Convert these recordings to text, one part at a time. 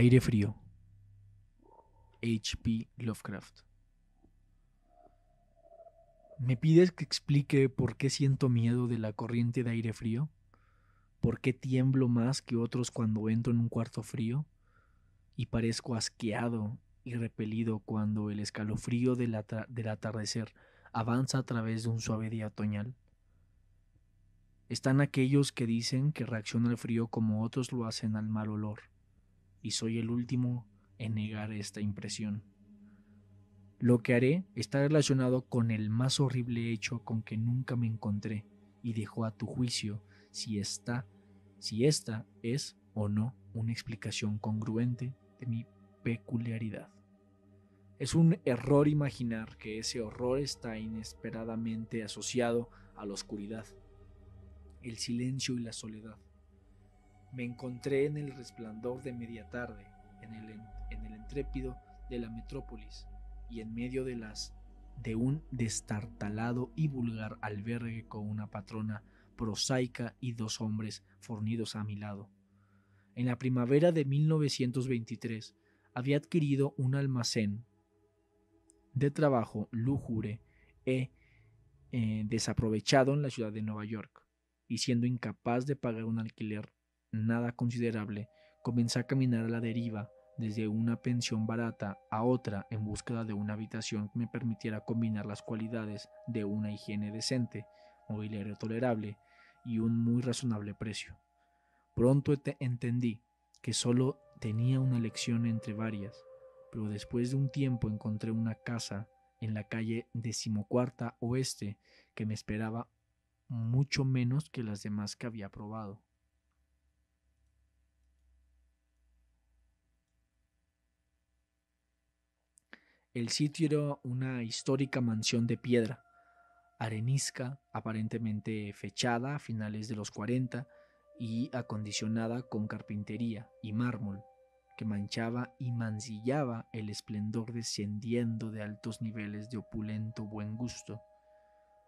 Aire frío. H.P. Lovecraft. ¿Me pides que explique por qué siento miedo de la corriente de aire frío? ¿Por qué tiemblo más que otros cuando entro en un cuarto frío? Y parezco asqueado y repelido cuando el escalofrío del, atardecer avanza a través de un suave día otoñal. Están aquellos que dicen que reacciona al frío como otros lo hacen al mal olor y soy el último en negar esta impresión. Lo que haré está relacionado con el más horrible hecho con que nunca me encontré y dejo a tu juicio si está, si esta es o no una explicación congruente de mi peculiaridad. Es un error imaginar que ese horror está inesperadamente asociado a la oscuridad, el silencio y la soledad. Me encontré en el resplandor de media tarde, en el, en entrépido de la metrópolis y en medio de las de un destartalado y vulgar albergue con una patrona prosaica y dos hombres fornidos a mi lado. En la primavera de 1923 había adquirido un almacén de trabajo lúgubre e eh, desaprovechado en la ciudad de Nueva York, y siendo incapaz de pagar un alquiler, nada considerable, comencé a caminar a la deriva desde una pensión barata a otra en búsqueda de una habitación que me permitiera combinar las cualidades de una higiene decente, mobiliario tolerable y un muy razonable precio. Pronto entendí que solo tenía una elección entre varias, pero después de un tiempo encontré una casa en la calle decimocuarta oeste que me esperaba mucho menos que las demás que había probado. El sitio era una histórica mansión de piedra, arenisca, aparentemente fechada a finales de los 40 y acondicionada con carpintería y mármol, que manchaba y mancillaba el esplendor descendiendo de altos niveles de opulento buen gusto.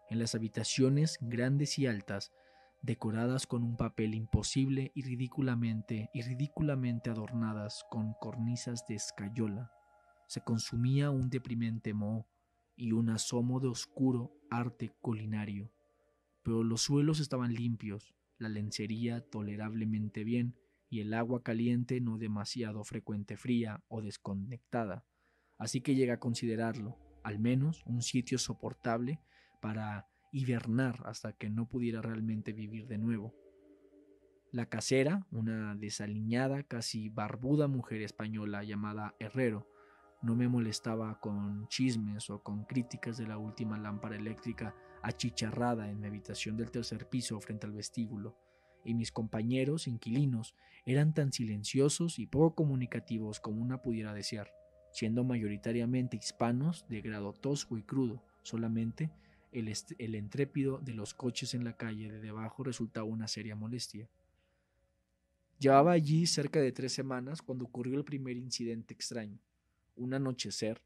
En las habitaciones grandes y altas, decoradas con un papel imposible y ridículamente y ridículamente adornadas con cornisas de escayola, se consumía un deprimente moho y un asomo de oscuro arte culinario, pero los suelos estaban limpios, la lencería tolerablemente bien y el agua caliente no demasiado frecuente fría o desconectada, así que llega a considerarlo, al menos, un sitio soportable para hibernar hasta que no pudiera realmente vivir de nuevo. La casera, una desaliñada, casi barbuda mujer española llamada Herrero, no me molestaba con chismes o con críticas de la última lámpara eléctrica achicharrada en mi habitación del tercer piso frente al vestíbulo, y mis compañeros inquilinos eran tan silenciosos y poco comunicativos como una pudiera desear, siendo mayoritariamente hispanos de grado tosco y crudo, solamente el, el entrépido de los coches en la calle de debajo resultaba una seria molestia. Llevaba allí cerca de tres semanas cuando ocurrió el primer incidente extraño un anochecer,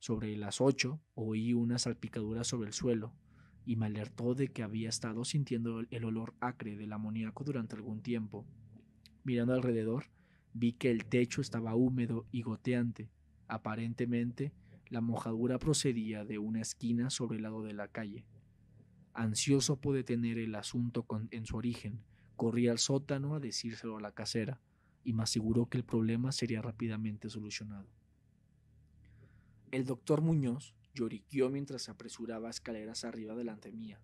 sobre las ocho oí una salpicadura sobre el suelo y me alertó de que había estado sintiendo el olor acre del amoníaco durante algún tiempo. Mirando alrededor, vi que el techo estaba húmedo y goteante. Aparentemente, la mojadura procedía de una esquina sobre el lado de la calle. Ansioso por detener el asunto en su origen, corrí al sótano a decírselo a la casera y me aseguró que el problema sería rápidamente solucionado. El doctor Muñoz lloriqueó mientras apresuraba escaleras arriba delante mía.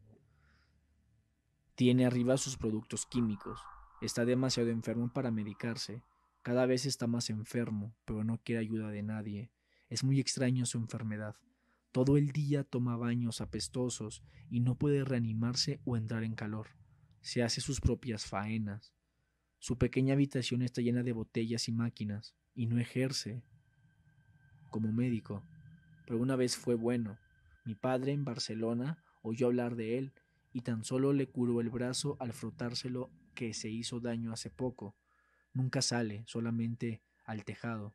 Tiene arriba sus productos químicos, está demasiado enfermo para medicarse, cada vez está más enfermo, pero no quiere ayuda de nadie. Es muy extraño su enfermedad. Todo el día toma baños apestosos y no puede reanimarse o entrar en calor. Se hace sus propias faenas. Su pequeña habitación está llena de botellas y máquinas y no ejerce como médico pero una vez fue bueno. Mi padre en Barcelona oyó hablar de él y tan solo le curó el brazo al frotárselo que se hizo daño hace poco. Nunca sale, solamente al tejado.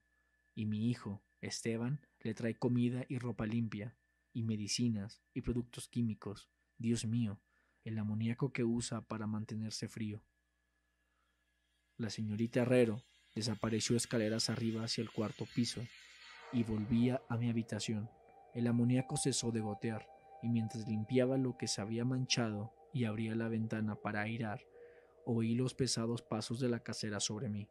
Y mi hijo, Esteban, le trae comida y ropa limpia, y medicinas, y productos químicos. Dios mío, el amoníaco que usa para mantenerse frío. La señorita Herrero desapareció escaleras arriba hacia el cuarto piso, y volvía a mi habitación. El amoníaco cesó de gotear, y mientras limpiaba lo que se había manchado y abría la ventana para airar, oí los pesados pasos de la casera sobre mí.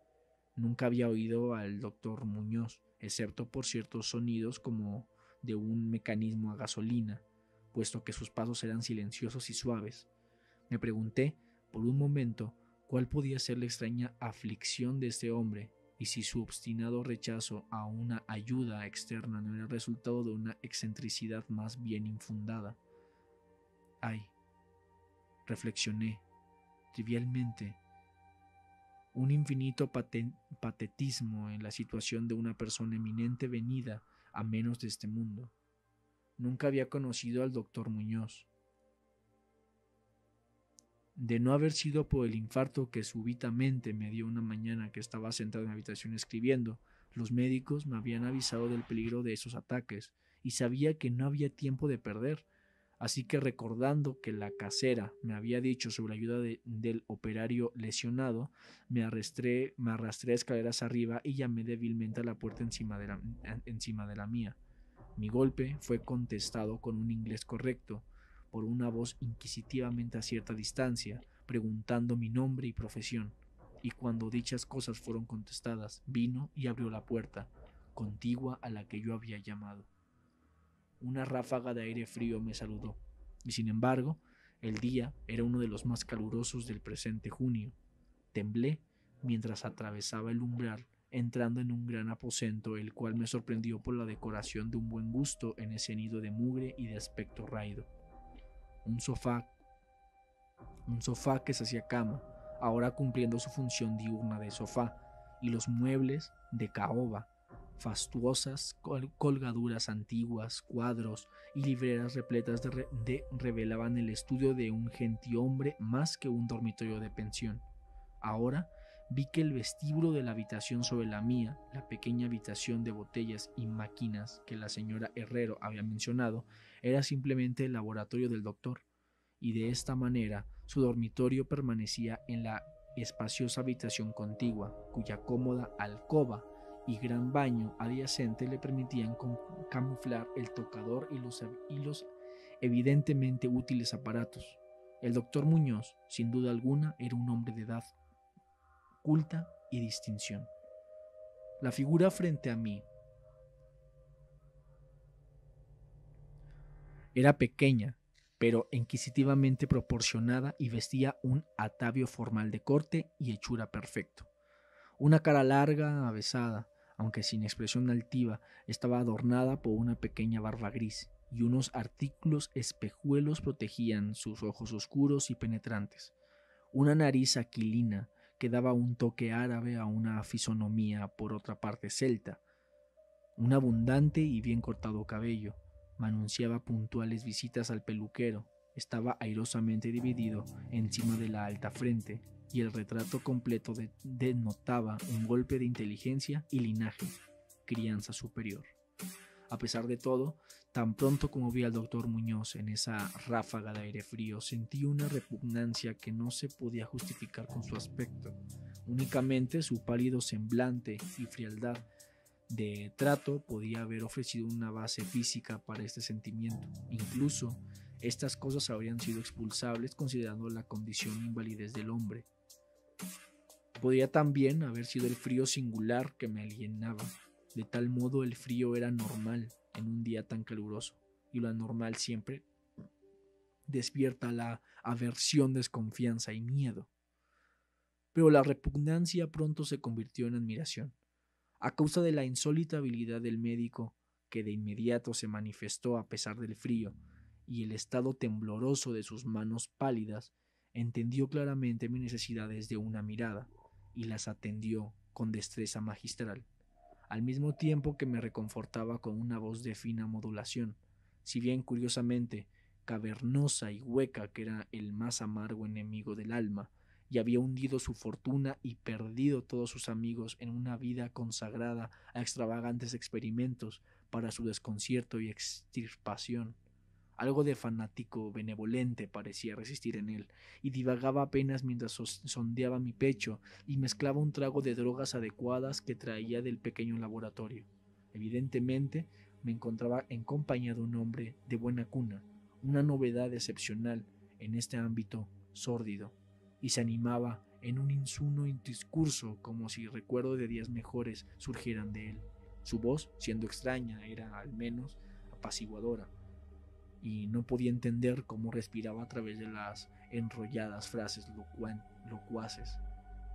Nunca había oído al doctor Muñoz, excepto por ciertos sonidos como de un mecanismo a gasolina, puesto que sus pasos eran silenciosos y suaves. Me pregunté, por un momento, cuál podía ser la extraña aflicción de este hombre, y si su obstinado rechazo a una ayuda externa no era resultado de una excentricidad más bien infundada. Ay, reflexioné, trivialmente, un infinito patetismo en la situación de una persona eminente venida a menos de este mundo. Nunca había conocido al doctor Muñoz, de no haber sido por el infarto que súbitamente me dio una mañana que estaba sentado en mi habitación escribiendo, los médicos me habían avisado del peligro de esos ataques y sabía que no había tiempo de perder. Así que recordando que la casera me había dicho sobre la ayuda del operario lesionado, me arrastré, me arrastré escaleras arriba y llamé débilmente a la puerta encima encima de la mía. Mi golpe fue contestado con un inglés correcto, por una voz inquisitivamente a cierta distancia, preguntando mi nombre y profesión, y cuando dichas cosas fueron contestadas, vino y abrió la puerta, contigua a la que yo había llamado. Una ráfaga de aire frío me saludó, y sin embargo, el día era uno de los más calurosos del presente junio. Temblé mientras atravesaba el umbral, entrando en un gran aposento, el cual me sorprendió por la decoración de un buen gusto en ese nido de mugre y de aspecto raído un sofá, un sofá que se hacía cama, ahora cumpliendo su función diurna de sofá, y los muebles de caoba, fastuosas colgaduras antiguas, cuadros y libreras repletas de, revelaban el estudio de un gentihombre más que un dormitorio de pensión. Ahora vi que el vestíbulo de la habitación sobre la mía, la pequeña habitación de botellas y máquinas que la señora Herrero había mencionado, era simplemente el laboratorio del doctor, y de esta manera su dormitorio permanecía en la espaciosa habitación contigua, cuya cómoda alcoba y gran baño adyacente le permitían camuflar el tocador y los, evidentemente útiles aparatos. El doctor Muñoz, sin duda alguna, era un hombre de edad y distinción. La figura frente a mí era pequeña, pero inquisitivamente proporcionada y vestía un atavio formal de corte y hechura perfecto. Una cara larga, avesada, aunque sin expresión altiva, estaba adornada por una pequeña barba gris, y unos artículos espejuelos protegían sus ojos oscuros y penetrantes. Una nariz aquilina, que daba un toque árabe a una fisonomía por otra parte celta. Un abundante y bien cortado cabello anunciaba puntuales visitas al peluquero, estaba airosamente dividido encima de la alta frente, y el retrato completo denotaba un golpe de inteligencia y linaje, crianza superior. A pesar de todo, tan pronto como vi al doctor Muñoz en esa ráfaga de aire frío, sentí una repugnancia que no se podía justificar con su aspecto. Únicamente su pálido semblante y frialdad de trato podía haber ofrecido una base física para este sentimiento. Incluso, estas cosas habrían sido expulsables considerando la condición invalidez del hombre. Podía también haber sido el frío singular que me alienaba, de tal modo el frío era normal en un día tan caluroso, y lo anormal siempre despierta la aversión, desconfianza y miedo. Pero la repugnancia pronto se convirtió en admiración, a causa de la insólita habilidad del médico, que de inmediato se manifestó a pesar del frío, y el estado tembloroso de sus manos pálidas, entendió claramente mis necesidades de una mirada, y las atendió con destreza magistral al mismo tiempo que me reconfortaba con una voz de fina modulación, si bien curiosamente cavernosa y hueca que era el más amargo enemigo del alma, y había hundido su fortuna y perdido todos sus amigos en una vida consagrada a extravagantes experimentos para su desconcierto y extirpación. Algo de fanático benevolente parecía resistir en él, y divagaba apenas mientras sondeaba mi pecho y mezclaba un trago de drogas adecuadas que traía del pequeño laboratorio. Evidentemente, me encontraba en compañía de un hombre de buena cuna, una novedad excepcional en este ámbito sórdido, y se animaba en un insuno discurso como si recuerdos de días mejores surgieran de él. Su voz, siendo extraña, era al menos apaciguadora y no podía entender cómo respiraba a través de las enrolladas frases locuaces.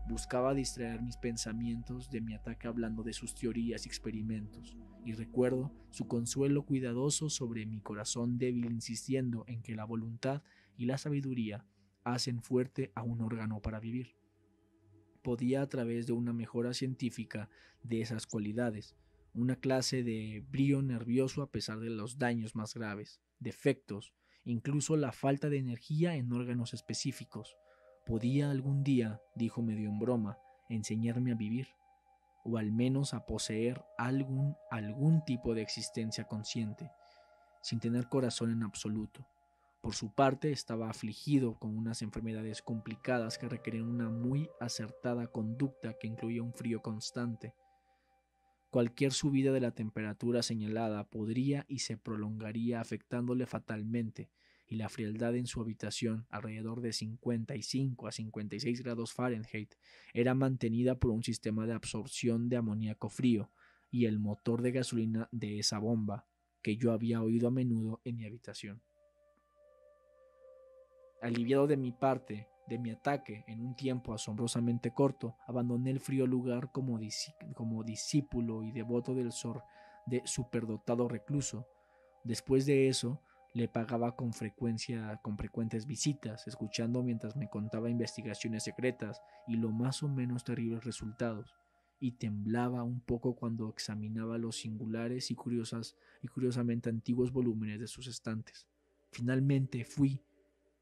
Buscaba distraer mis pensamientos de mi ataque hablando de sus teorías y experimentos, y recuerdo su consuelo cuidadoso sobre mi corazón débil insistiendo en que la voluntad y la sabiduría hacen fuerte a un órgano para vivir. Podía a través de una mejora científica de esas cualidades, una clase de brío nervioso a pesar de los daños más graves defectos, incluso la falta de energía en órganos específicos. Podía algún día, dijo medio en broma, enseñarme a vivir, o al menos a poseer algún, algún tipo de existencia consciente, sin tener corazón en absoluto. Por su parte, estaba afligido con unas enfermedades complicadas que requerían una muy acertada conducta que incluía un frío constante, Cualquier subida de la temperatura señalada podría y se prolongaría afectándole fatalmente, y la frialdad en su habitación, alrededor de 55 a 56 grados Fahrenheit, era mantenida por un sistema de absorción de amoníaco frío y el motor de gasolina de esa bomba, que yo había oído a menudo en mi habitación. Aliviado de mi parte, de mi ataque en un tiempo asombrosamente corto, abandoné el frío lugar como, discípulo y devoto del sor de superdotado recluso. Después de eso, le pagaba con frecuencia, con frecuentes visitas, escuchando mientras me contaba investigaciones secretas y lo más o menos terribles resultados, y temblaba un poco cuando examinaba los singulares y curiosas y curiosamente antiguos volúmenes de sus estantes. Finalmente fui,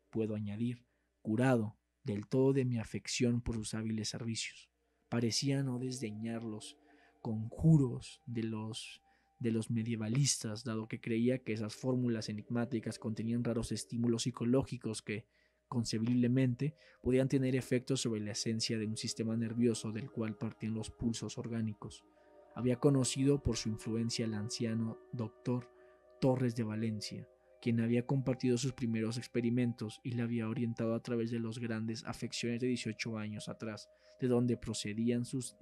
puedo añadir, curado del todo de mi afección por sus hábiles servicios. Parecía no desdeñar los conjuros de los de los medievalistas, dado que creía que esas fórmulas enigmáticas contenían raros estímulos psicológicos que, concebiblemente, podían tener efectos sobre la esencia de un sistema nervioso del cual partían los pulsos orgánicos. Había conocido por su influencia al anciano doctor Torres de Valencia, quien había compartido sus primeros experimentos y la había orientado a través de las grandes afecciones de 18 años atrás, de donde procedían sus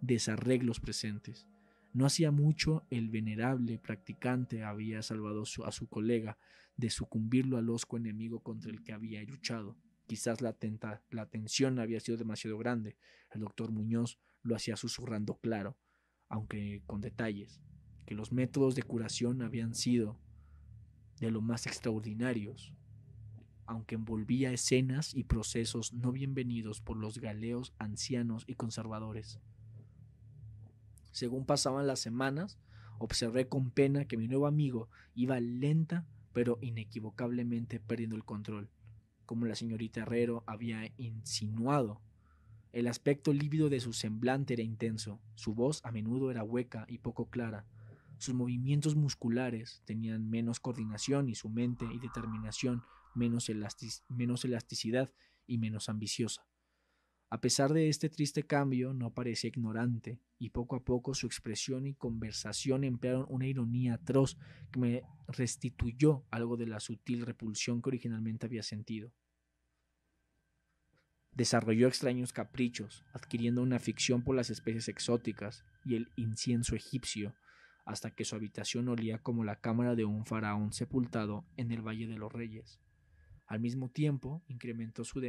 desarreglos presentes. No hacía mucho el venerable practicante había salvado a su colega de sucumbirlo al osco enemigo contra el que había luchado. Quizás la, la tensión había sido demasiado grande. El doctor Muñoz lo hacía susurrando claro, aunque con detalles, que los métodos de curación habían sido de lo más extraordinarios, aunque envolvía escenas y procesos no bienvenidos por los galeos ancianos y conservadores. Según pasaban las semanas, observé con pena que mi nuevo amigo iba lenta pero inequivocablemente perdiendo el control, como la señorita Herrero había insinuado. El aspecto lívido de su semblante era intenso, su voz a menudo era hueca y poco clara, sus movimientos musculares tenían menos coordinación y su mente y determinación menos, elasticidad y menos ambiciosa. A pesar de este triste cambio, no parecía ignorante, y poco a poco su expresión y conversación emplearon una ironía atroz que me restituyó algo de la sutil repulsión que originalmente había sentido. Desarrolló extraños caprichos, adquiriendo una afición por las especies exóticas y el incienso egipcio, hasta que su habitación olía como la cámara de un faraón sepultado en el Valle de los Reyes. Al mismo tiempo, incrementó su,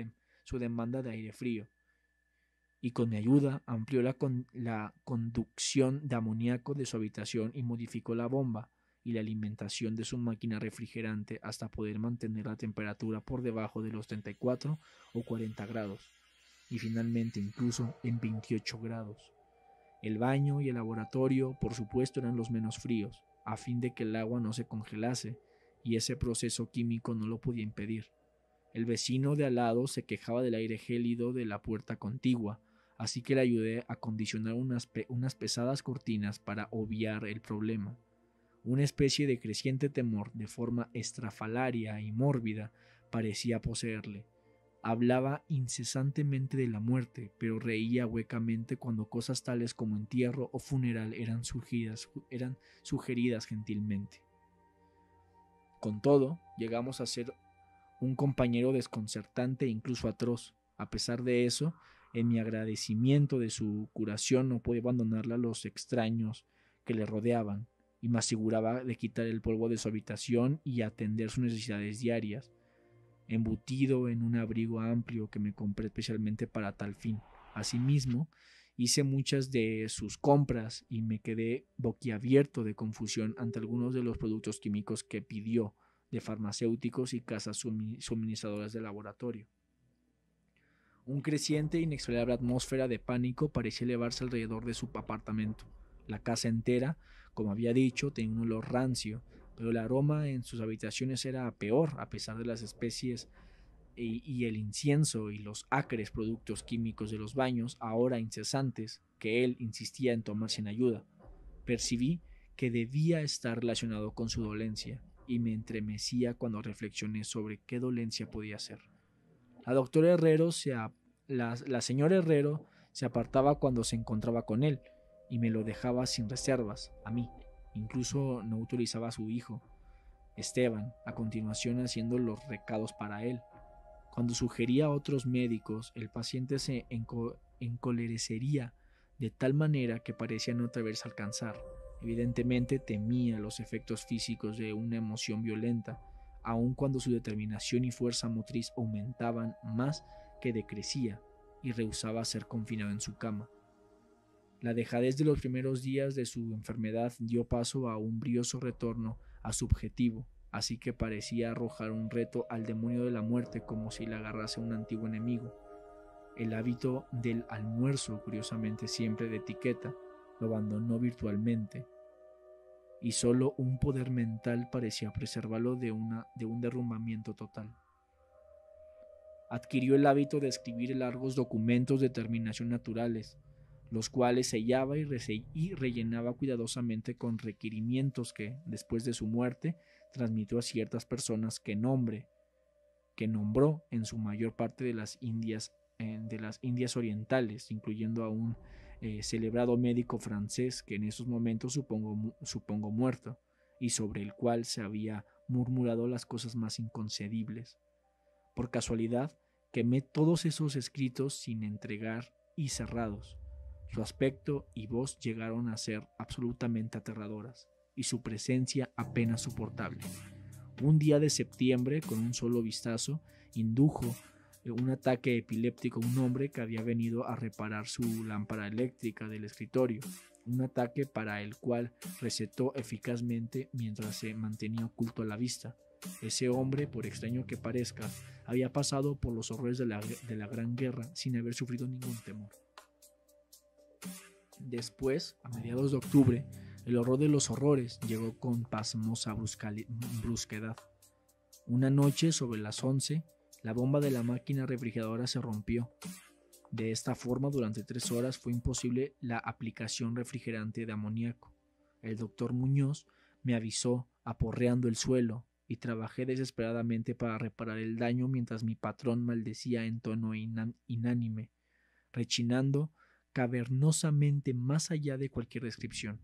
su demanda de aire frío y con mi ayuda amplió la, la conducción de amoníaco de su habitación y modificó la bomba y la alimentación de su máquina refrigerante hasta poder mantener la temperatura por debajo de los 34 o 40 grados y finalmente incluso en 28 grados. El baño y el laboratorio, por supuesto, eran los menos fríos, a fin de que el agua no se congelase, y ese proceso químico no lo podía impedir. El vecino de al lado se quejaba del aire gélido de la puerta contigua, así que le ayudé a condicionar unas, unas pesadas cortinas para obviar el problema. Una especie de creciente temor de forma estrafalaria y mórbida parecía poseerle Hablaba incesantemente de la muerte, pero reía huecamente cuando cosas tales como entierro o funeral eran, eran sugeridas gentilmente. Con todo, llegamos a ser un compañero desconcertante e incluso atroz. A pesar de eso, en mi agradecimiento de su curación no pude abandonarla a los extraños que le rodeaban, y me aseguraba de quitar el polvo de su habitación y atender sus necesidades diarias embutido en un abrigo amplio que me compré especialmente para tal fin. Asimismo, hice muchas de sus compras y me quedé boquiabierto de confusión ante algunos de los productos químicos que pidió de farmacéuticos y casas suministradoras de laboratorio. Un creciente e inexorable atmósfera de pánico parecía elevarse alrededor de su apartamento. La casa entera, como había dicho, tenía un olor rancio pero el aroma en sus habitaciones era peor, a pesar de las especies y, el incienso y los acres productos químicos de los baños, ahora incesantes, que él insistía en tomar sin ayuda. Percibí que debía estar relacionado con su dolencia y me entremecía cuando reflexioné sobre qué dolencia podía ser. La doctora Herrero se la, la señora Herrero se apartaba cuando se encontraba con él y me lo dejaba sin reservas, a mí. Incluso no utilizaba a su hijo, Esteban, a continuación haciendo los recados para él. Cuando sugería a otros médicos, el paciente se encolerecería de tal manera que parecía no atreverse a alcanzar. Evidentemente temía los efectos físicos de una emoción violenta, aun cuando su determinación y fuerza motriz aumentaban más que decrecía y rehusaba ser confinado en su cama. La dejadez de los primeros días de su enfermedad dio paso a un brioso retorno a su objetivo, así que parecía arrojar un reto al demonio de la muerte como si le agarrase un antiguo enemigo. El hábito del almuerzo, curiosamente siempre de etiqueta, lo abandonó virtualmente, y solo un poder mental parecía preservarlo de, una, de un derrumbamiento total. Adquirió el hábito de escribir largos documentos de terminación naturales, los cuales sellaba y, rellenaba cuidadosamente con requerimientos que, después de su muerte, transmitió a ciertas personas que nombre, que nombró en su mayor parte de las Indias, eh, de las Indias orientales, incluyendo a un eh, celebrado médico francés que en esos momentos supongo, supongo muerto y sobre el cual se había murmurado las cosas más inconcebibles. Por casualidad, quemé todos esos escritos sin entregar y cerrados. Su aspecto y voz llegaron a ser absolutamente aterradoras y su presencia apenas soportable. Un día de septiembre, con un solo vistazo, indujo eh, un ataque epiléptico a un hombre que había venido a reparar su lámpara eléctrica del escritorio, un ataque para el cual recetó eficazmente mientras se mantenía oculto a la vista. Ese hombre, por extraño que parezca, había pasado por los horrores de la, Gran Guerra sin haber sufrido ningún temor. Después, a mediados de octubre, el horror de los horrores llegó con pasmosa brusquedad. Una noche, sobre las 11, la bomba de la máquina refrigeradora se rompió. De esta forma, durante tres horas fue imposible la aplicación refrigerante de amoníaco. El doctor Muñoz me avisó aporreando el suelo y trabajé desesperadamente para reparar el daño mientras mi patrón maldecía en tono inánime, rechinando cavernosamente más allá de cualquier descripción.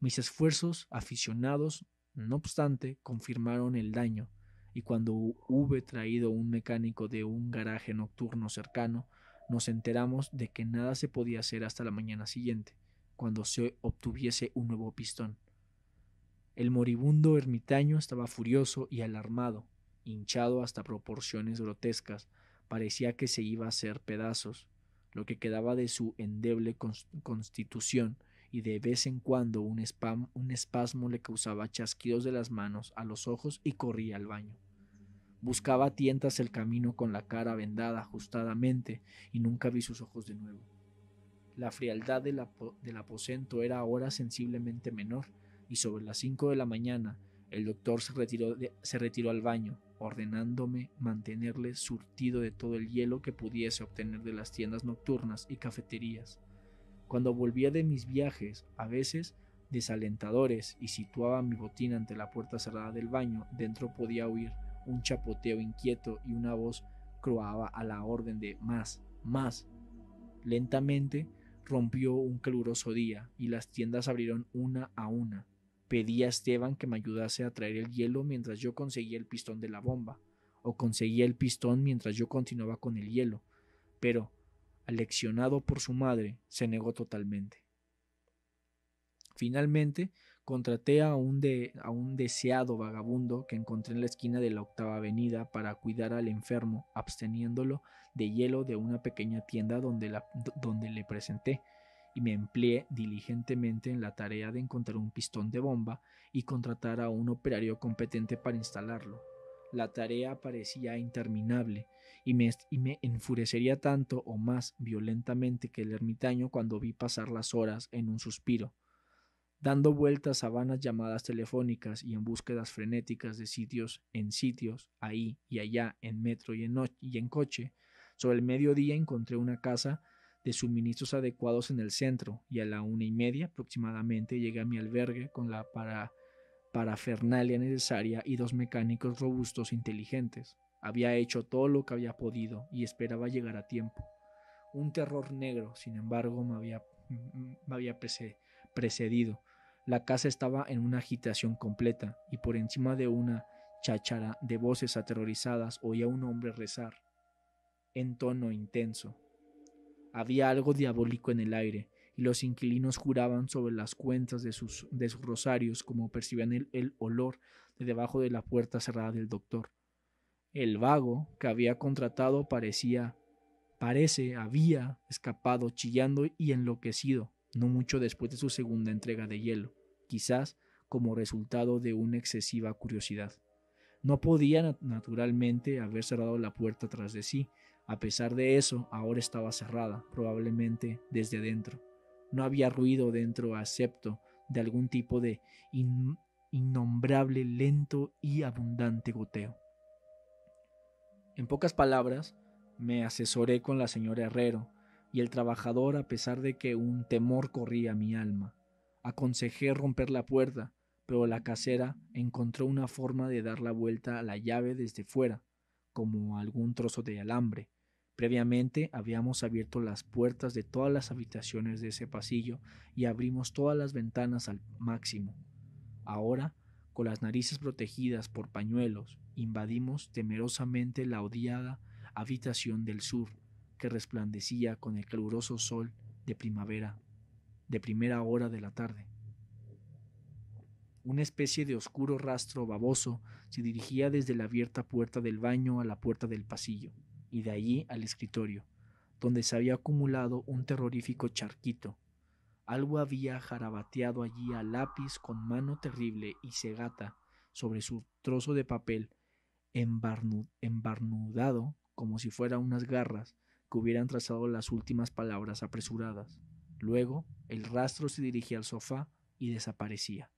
Mis esfuerzos aficionados, no obstante, confirmaron el daño, y cuando hube traído un mecánico de un garaje nocturno cercano, nos enteramos de que nada se podía hacer hasta la mañana siguiente, cuando se obtuviese un nuevo pistón. El moribundo ermitaño estaba furioso y alarmado, hinchado hasta proporciones grotescas, parecía que se iba a hacer pedazos, lo que quedaba de su endeble constitución, y de vez en cuando un, espasmo le causaba chasquidos de las manos a los ojos y corría al baño. Buscaba tientas el camino con la cara vendada ajustadamente y nunca vi sus ojos de nuevo. La frialdad del, aposento era ahora sensiblemente menor y sobre las cinco de la mañana el doctor se retiró, se retiró al baño, ordenándome mantenerle surtido de todo el hielo que pudiese obtener de las tiendas nocturnas y cafeterías. Cuando volvía de mis viajes, a veces desalentadores, y situaba mi botín ante la puerta cerrada del baño, dentro podía oír un chapoteo inquieto y una voz croaba a la orden de más, más. Lentamente rompió un caluroso día y las tiendas abrieron una a una. Pedí a Esteban que me ayudase a traer el hielo mientras yo conseguía el pistón de la bomba, o conseguía el pistón mientras yo continuaba con el hielo, pero, aleccionado por su madre, se negó totalmente. Finalmente, contraté a un, de, a un deseado vagabundo que encontré en la esquina de la octava avenida para cuidar al enfermo, absteniéndolo de hielo de una pequeña tienda donde, la, donde le presenté y me empleé diligentemente en la tarea de encontrar un pistón de bomba y contratar a un operario competente para instalarlo. La tarea parecía interminable y me, enfurecería tanto o más violentamente que el ermitaño cuando vi pasar las horas en un suspiro, dando vueltas a vanas llamadas telefónicas y en búsquedas frenéticas de sitios en sitios, ahí y allá, en metro y en, y en coche. Sobre el mediodía encontré una casa de suministros adecuados en el centro y a la una y media aproximadamente llegué a mi albergue con la para parafernalia necesaria y dos mecánicos robustos e inteligentes. Había hecho todo lo que había podido y esperaba llegar a tiempo. Un terror negro, sin embargo, me había, había precedido. La casa estaba en una agitación completa y por encima de una cháchara de voces aterrorizadas oía un hombre rezar en tono intenso había algo diabólico en el aire, y los inquilinos juraban sobre las cuentas de sus, de sus rosarios como percibían el, el olor de debajo de la puerta cerrada del doctor. El vago que había contratado parecía, parece, había escapado chillando y enloquecido, no mucho después de su segunda entrega de hielo, quizás como resultado de una excesiva curiosidad. No podía naturalmente haber cerrado la puerta tras de sí. A pesar de eso, ahora estaba cerrada, probablemente desde adentro. No había ruido dentro, excepto de algún tipo de innombrable, lento y abundante goteo. En pocas palabras, me asesoré con la señora Herrero y el trabajador a pesar de que un temor corría mi alma. Aconsejé romper la puerta, pero la casera encontró una forma de dar la vuelta a la llave desde fuera, como algún trozo de alambre. Previamente habíamos abierto las puertas de todas las habitaciones de ese pasillo y abrimos todas las ventanas al máximo. Ahora, con las narices protegidas por pañuelos, invadimos temerosamente la odiada habitación del sur, que resplandecía con el caluroso sol de primavera, de primera hora de la tarde. Una especie de oscuro rastro baboso se dirigía desde la abierta puerta del baño a la puerta del pasillo, y de allí al escritorio, donde se había acumulado un terrorífico charquito. Algo había jarabateado allí a lápiz con mano terrible y cegata sobre su trozo de papel embarnudado como si fueran unas garras que hubieran trazado las últimas palabras apresuradas. Luego, el rastro se dirigía al sofá y desaparecía.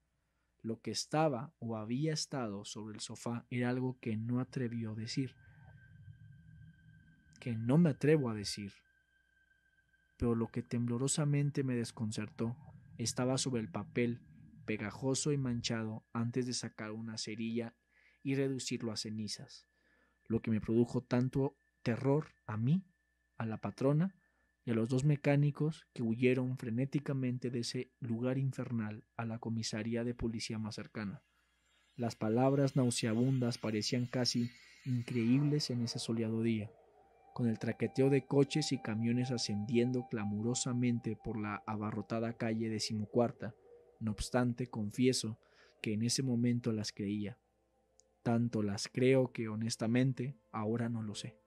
Lo que estaba o había estado sobre el sofá era algo que no atrevió a decir, que no me atrevo a decir. Pero lo que temblorosamente me desconcertó estaba sobre el papel, pegajoso y manchado, antes de sacar una cerilla y reducirlo a cenizas, lo que me produjo tanto terror a mí, a la patrona y a los dos mecánicos que huyeron frenéticamente de ese lugar infernal a la comisaría de policía más cercana. Las palabras nauseabundas parecían casi increíbles en ese soleado día, con el traqueteo de coches y camiones ascendiendo clamorosamente por la abarrotada calle decimocuarta. No obstante, confieso que en ese momento las creía. Tanto las creo que honestamente ahora no lo sé.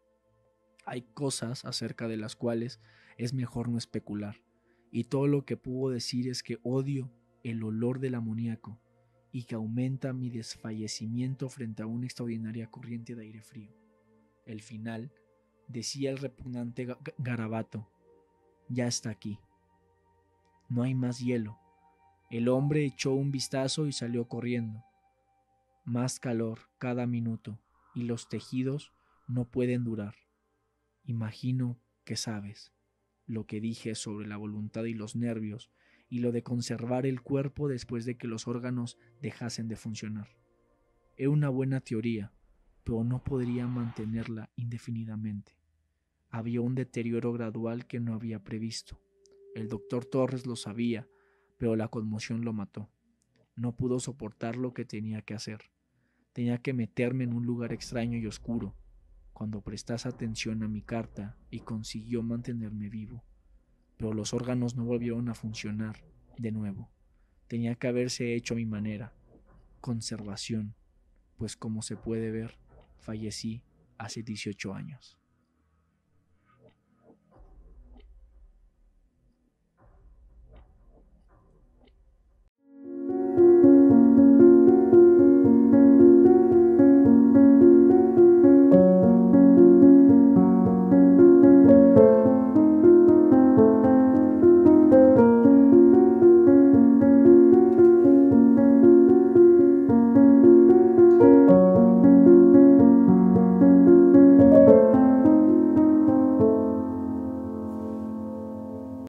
Hay cosas acerca de las cuales es mejor no especular. Y todo lo que pudo decir es que odio el olor del amoníaco y que aumenta mi desfallecimiento frente a una extraordinaria corriente de aire frío. El final, decía el repugnante garabato, ya está aquí. No hay más hielo. El hombre echó un vistazo y salió corriendo. Más calor cada minuto y los tejidos no pueden durar. Imagino que sabes lo que dije sobre la voluntad y los nervios, y lo de conservar el cuerpo después de que los órganos dejasen de funcionar. es una buena teoría, pero no podría mantenerla indefinidamente. Había un deterioro gradual que no había previsto. El doctor Torres lo sabía, pero la conmoción lo mató. No pudo soportar lo que tenía que hacer. Tenía que meterme en un lugar extraño y oscuro, cuando prestas atención a mi carta y consiguió mantenerme vivo. Pero los órganos no volvieron a funcionar de nuevo. Tenía que haberse hecho a mi manera. Conservación, pues como se puede ver, fallecí hace 18 años.